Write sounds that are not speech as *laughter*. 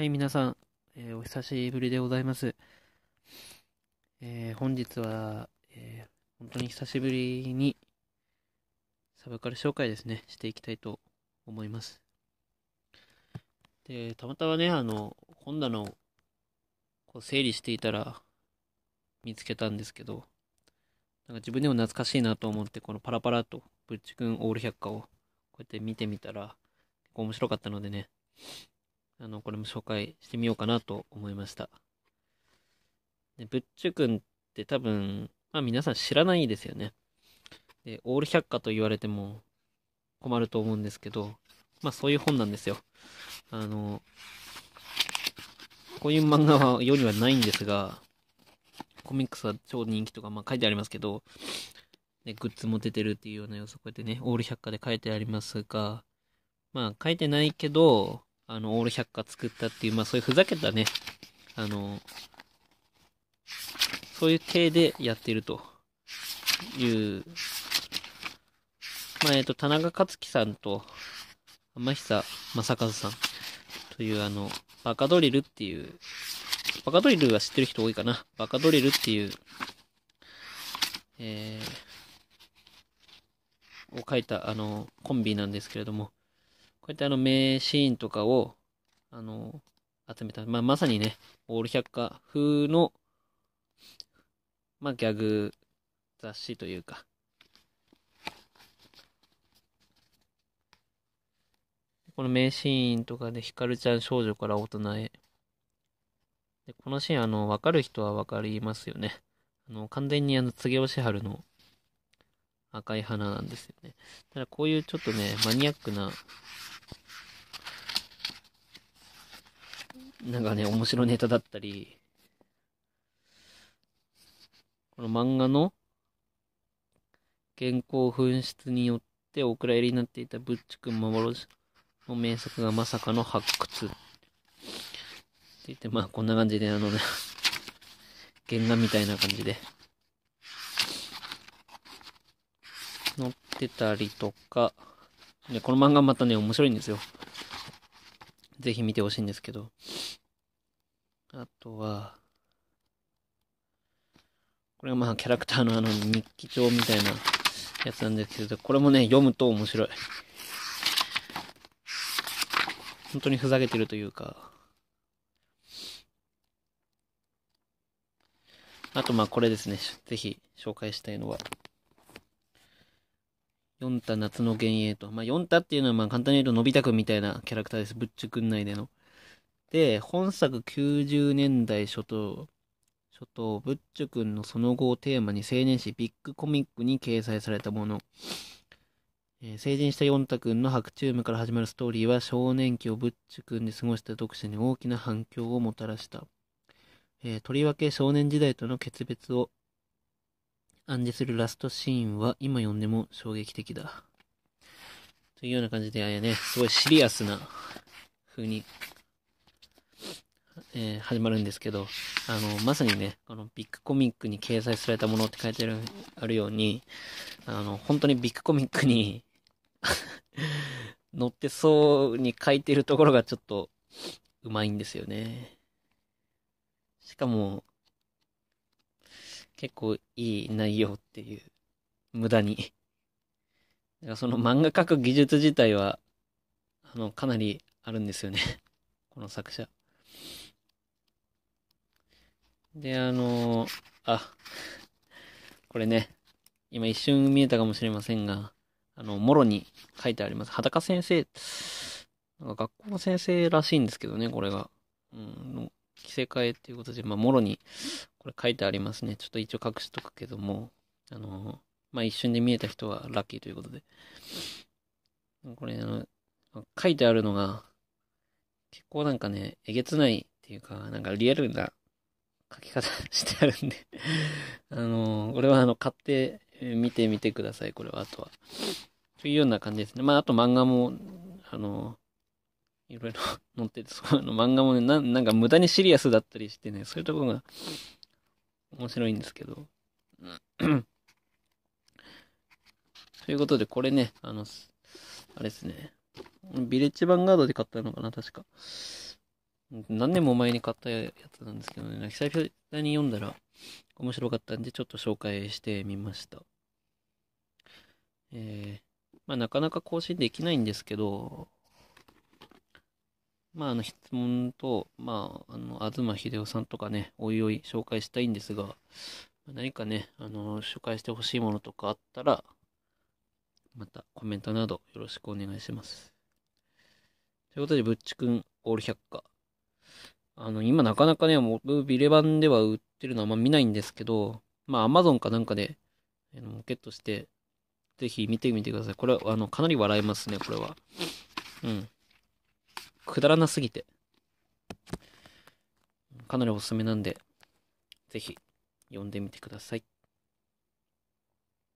はい、皆さん、えー、お久しぶりでございます。えー、本日は、えー、本当に久しぶりに、サブカル紹介ですね、していきたいと思います。で、たまたまね、あの、本棚をこう整理していたら、見つけたんですけど、なんか自分でも懐かしいなと思って、このパラパラと、ぶっちくんオール百科を、こうやって見てみたら、結構面白かったのでね、あの、これも紹介してみようかなと思いました。で、ブッチュ君って多分、まあ皆さん知らないですよね。で、オール百科と言われても困ると思うんですけど、まあそういう本なんですよ。あの、こういう漫画は世にはないんですが、コミックスは超人気とか、まあ書いてありますけど、ね、グッズも出てるっていうような要素、こうやってね、オール百科で書いてありますが、まあ書いてないけど、あの、オール百科作ったっていう、まあそういうふざけたね、あの、そういう体でやってるという、まあえっ、と、田中克樹さんと、天久正和さんというあの、バカドリルっていう、バカドリルは知ってる人多いかな。バカドリルっていう、えー、を書いたあの、コンビなんですけれども、ういったあの名シーンとかを、あの、集めた。まあ、まさにね、オール百科風の、まあ、ギャグ雑誌というか。この名シーンとかで、ひかるちゃん少女から大人へ。でこのシーン、あの、わかる人はわかりますよね。あの、完全にあの、つげおしはるの赤い花なんですよね。ただこういうちょっとね、マニアックななんかね、面白ネタだったり、この漫画の原稿紛失によってお蔵入りになっていたぶっちくん幻の名作がまさかの発掘。って言って、まあこんな感じで、あのね原画みたいな感じで、載ってたりとか、ね、この漫画またね、面白いんですよ。ぜひ見てほしいんですけど。あとは、これはまあキャラクターのあの日記帳みたいなやつなんですけど、これもね、読むと面白い。本当にふざけてるというか。あとまあこれですね。ぜひ紹介したいのは。四太夏の幻影と。まあ四太っていうのはまあ簡単に言うとのび太くんみたいなキャラクターです。ぶっちゅくん内での。で、本作90年代初頭、初頭、ブッチュ君のその後をテーマに青年誌ビッグコミックに掲載されたもの。えー、成人したヨンタ君の白昼夢から始まるストーリーは少年期をブッチュ君で過ごした読者に大きな反響をもたらした。えー、とりわけ少年時代との決別を暗示するラストシーンは今読んでも衝撃的だ。というような感じで、あれね、すごいシリアスな風にえー、始まるんですけど、あの、まさにね、このビッグコミックに掲載されたものって書いてあるあるように、あの、本当にビッグコミックに *laughs* 載ってそうに書いてるところがちょっと、うまいんですよね。しかも、結構いい内容っていう、無駄にだからその漫画描く技術自体は、あの、かなりあるんですよねこの作者。で、あのー、あ、これね、今一瞬見えたかもしれませんが、あの、もろに書いてあります。裸先生、なんか学校の先生らしいんですけどね、これが。うん、の着せ替えっていうことで、まあ、もろに、これ書いてありますね。ちょっと一応隠しとくけども、あのー、まあ、一瞬で見えた人はラッキーということで。これ、あの、書いてあるのが、結構なんかね、えげつないっていうか、なんかリアルな書き方してあるんであのー、これはあの、買って見てみてください、これは、あとは。というような感じですね。まあ、あと漫画も、あのー、いろいろ *laughs* 載ってて、その漫画もねな、なんか無駄にシリアスだったりしてね、そういうところが面白いんですけど。*coughs* ということで、これね、あの、あれですね。ビレッジヴァンガードで買ったのかな、確か。何年も前に買ったやつなんですけどね、久々に読んだら面白かったんで、ちょっと紹介してみました。えー、まあ、なかなか更新できないんですけど、まあ、あの、質問と、まあ、あの、東秀夫さんとかね、おいおい紹介したいんですが、何かね、あの、紹介してほしいものとかあったら、またコメントなどよろしくお願いします。ということで、ぶっちくんオール百科。あの、今なかなかね、ヴビレ版では売ってるのはあんま見ないんですけど、まあ、アマゾンかなんかで、あの、ゲットして、ぜひ見てみてください。これは、あの、かなり笑えますね、これは。うん。くだらなすぎて。かなりおすすめなんで、ぜひ、読んでみてください。